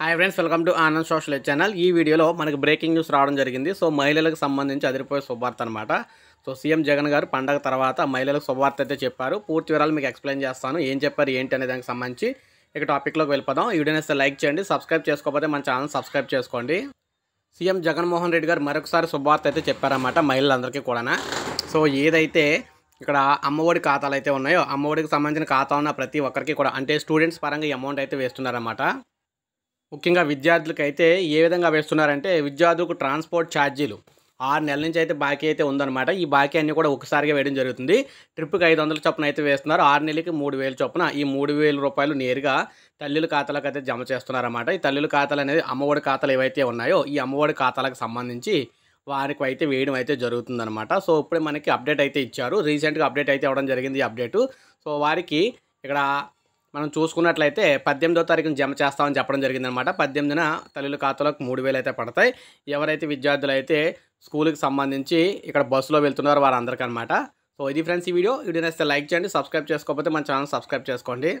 hi friends welcome to Anand social channel ఈ వీడియోలో మనకి బ్రేకింగ్ న్యూస్ రావడం జరిగింది సో మహిళలకు సంబంధించి అదిరిపోయే శుభార్త అనమాట సో సీఎం జగన్ గారు పండగ తర్వాత మహిళలకు శుభార్త అయితే చెప్పారు పూర్తి వివరాలు మీకు ఎక్స్ప్లెయిన్ చేస్తాను ఏం చెప్పారు ఏంటి అనే దానికి సంబంధించి ఇక టాపిక్లోకి వెళ్ళిపోదాం ఈ వీడియోని లైక్ చేయండి సబ్స్క్రైబ్ చేసుకోకపోతే మన ఛానల్ సబ్స్క్రైబ్ చేసుకోండి సీఎం జగన్మోహన్ రెడ్డి గారు మరొకసారి శుభార్త అయితే చెప్పారన్నమాట మహిళలందరికీ కూడా సో ఏదైతే ఇక్కడ అమ్మఒడి ఖాతాలు అయితే ఉన్నాయో అమ్మఒడికి సంబంధించిన ఖాతా ఉన్న ప్రతి ఒక్కరికి కూడా అంటే స్టూడెంట్స్ పరంగా అమౌంట్ అయితే వేస్తున్నారన్నమాట ముఖ్యంగా అయితే ఏ విధంగా వేస్తున్నారంటే విద్యార్థులకు ట్రాన్స్పోర్ట్ ఛార్జీలు ఆరు నెలల నుంచి అయితే బాకీ అయితే ఉందన్నమాట ఈ బాకీ అన్నీ కూడా ఒకసారిగా వేయడం జరుగుతుంది ట్రిప్కి ఐదు వందల చొప్పున అయితే వేస్తున్నారు ఆరు నెలలకి మూడు వేలు చొప్పున ఈ మూడు వేల రూపాయలు నేరుగా తల్లుల ఖాతాలకు అయితే జమ చేస్తున్నారన్నమాట ఈ తల్లుల ఖాతాలు అనేది అమ్మఒడి ఖాతాలు ఏవైతే ఉన్నాయో ఈ అమ్మఒడి ఖాతాలకు సంబంధించి వారికి అయితే వేయడం అయితే జరుగుతుందనమాట సో ఇప్పుడే మనకి అప్డేట్ అయితే ఇచ్చారు రీసెంట్గా అప్డేట్ అయితే ఇవ్వడం జరిగింది ఈ అప్డేటు సో వారికి ఇక్కడ మనం చూసుకున్నట్లయితే పద్దెనిమిదో తారీఖున జమ చేస్తామని చెప్పడం జరిగిందనమాట పద్దెనిమిదిన తల్లుల ఖాతాలకు మూడు అయితే పడతాయి ఎవరైతే విద్యార్థులు అయితే స్కూల్కి సంబంధించి ఇక్కడ బస్సులో వెళ్తున్నారో వారందరికీ అనమాట సో ఇది ఫ్రెండ్స్ ఈ వీడియో వీడియో నచ్చితే లైక్ చేయండి సబ్స్క్రైబ్ చేసుకోకపోతే మన ఛానల్ సబ్స్క్రైబ్ చేసుకోండి